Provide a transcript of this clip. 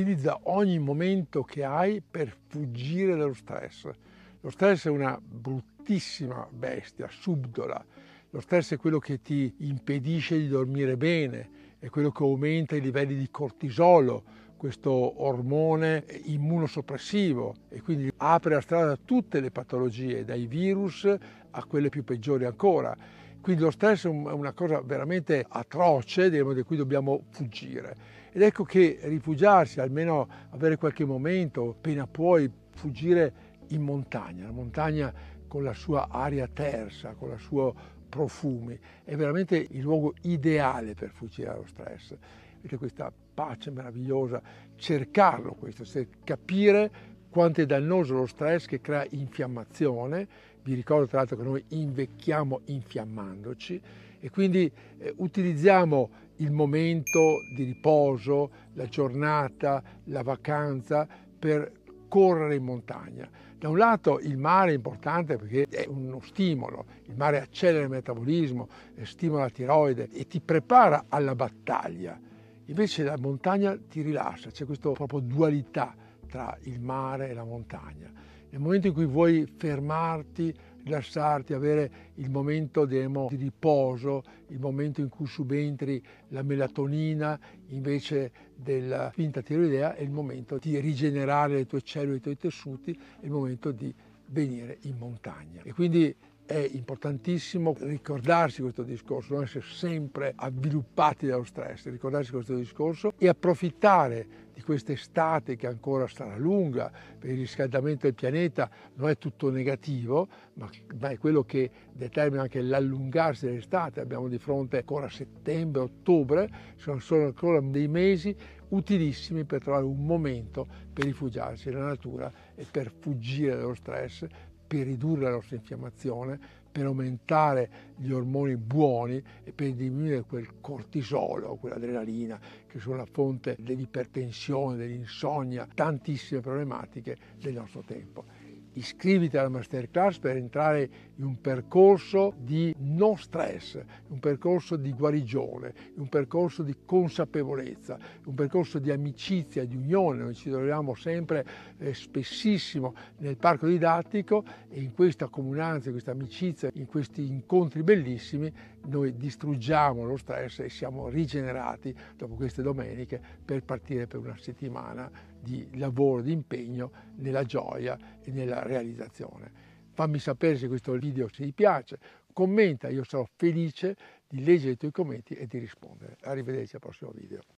utilizza ogni momento che hai per fuggire dallo stress. Lo stress è una bruttissima bestia, subdola. Lo stress è quello che ti impedisce di dormire bene, è quello che aumenta i livelli di cortisolo, questo ormone immunosoppressivo e quindi apre la strada a tutte le patologie, dai virus a quelle più peggiori ancora quindi lo stress è una cosa veramente atroce di cui dobbiamo fuggire. Ed ecco che rifugiarsi, almeno avere qualche momento, appena puoi, fuggire in montagna, la montagna con la sua aria tersa, con il suo profumo, è veramente il luogo ideale per fuggire dallo stress. Vedete questa pace meravigliosa, cercarlo questo, capire quanto è dannoso lo stress che crea infiammazione. Vi ricordo tra l'altro che noi invecchiamo infiammandoci e quindi eh, utilizziamo il momento di riposo, la giornata, la vacanza per correre in montagna. Da un lato il mare è importante perché è uno stimolo, il mare accelera il metabolismo, eh, stimola la tiroide e ti prepara alla battaglia. Invece la montagna ti rilassa, c'è questa proprio dualità tra il mare e la montagna. Nel momento in cui vuoi fermarti, rilassarti, avere il momento di riposo, il momento in cui subentri la melatonina invece della finta tiroidea, è il momento di rigenerare le tue cellule, i tuoi tessuti, è il momento di venire in montagna. E quindi è importantissimo ricordarsi questo discorso, non essere sempre avviluppati dallo stress, ricordarsi questo discorso e approfittare di quest'estate che ancora sarà lunga, per il riscaldamento del pianeta non è tutto negativo, ma, ma è quello che determina anche l'allungarsi dell'estate. Abbiamo di fronte ancora settembre, ottobre, sono, sono ancora dei mesi utilissimi per trovare un momento per rifugiarsi nella natura e per fuggire dallo stress, per ridurre la nostra infiammazione, per aumentare gli ormoni buoni e per diminuire quel cortisolo, quell'adrenalina, che sono la fonte dell'ipertensione, dell'insonnia, tantissime problematiche del nostro tempo iscriviti alla masterclass per entrare in un percorso di non stress, un percorso di guarigione, un percorso di consapevolezza, un percorso di amicizia, di unione. Noi ci troviamo sempre eh, spessissimo nel parco didattico e in questa comunanza, in questa amicizia, in questi incontri bellissimi, noi distruggiamo lo stress e siamo rigenerati dopo queste domeniche per partire per una settimana di lavoro, di impegno nella gioia e nella realizzazione. Fammi sapere se questo video ti piace, commenta, io sarò felice di leggere i tuoi commenti e di rispondere. Arrivederci al prossimo video.